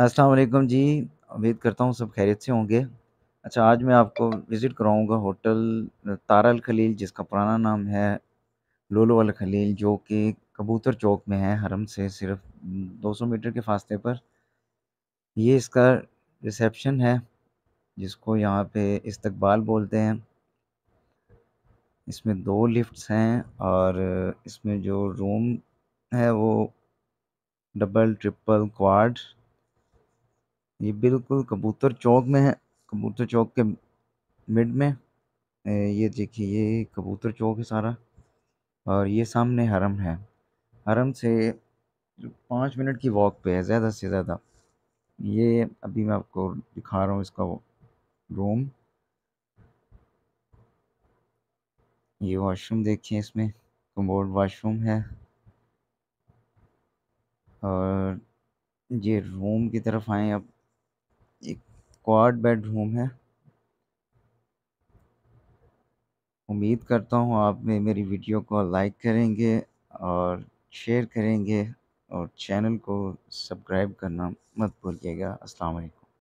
असलकम जी उम्मीद करता हूँ सब खैरियत से होंगे अच्छा आज मैं आपको विज़िट कराऊँगा होटल तारल खलील जिसका पुराना नाम है लोलो अल खलील जो कि कबूतर चौक में है हरम से सिर्फ 200 मीटर के फासले पर ये इसका रिसेप्शन है जिसको यहाँ पे इस्तकबाल बोलते हैं इसमें दो लिफ्ट्स हैं और इसमें जो रूम है वो डबल ट्रिपल क्वाड ये बिल्कुल कबूतर चौक में है कबूतर चौक के मिड में ये देखिए ये कबूतर चौक है सारा और ये सामने हरम है हरम से पाँच मिनट की वॉक पे है ज़्यादा से ज़्यादा ये अभी मैं आपको दिखा रहा हूँ इसका रूम ये वॉशरूम देखिए इसमें कम्बोर्ड वाशरूम है और ये रूम की तरफ आए अब क्वाड बेडरूम है उम्मीद करता हूँ आप में मेरी वीडियो को लाइक करेंगे और शेयर करेंगे और चैनल को सब्सक्राइब करना मत भूलिएगा अस्सलाम वालेकुम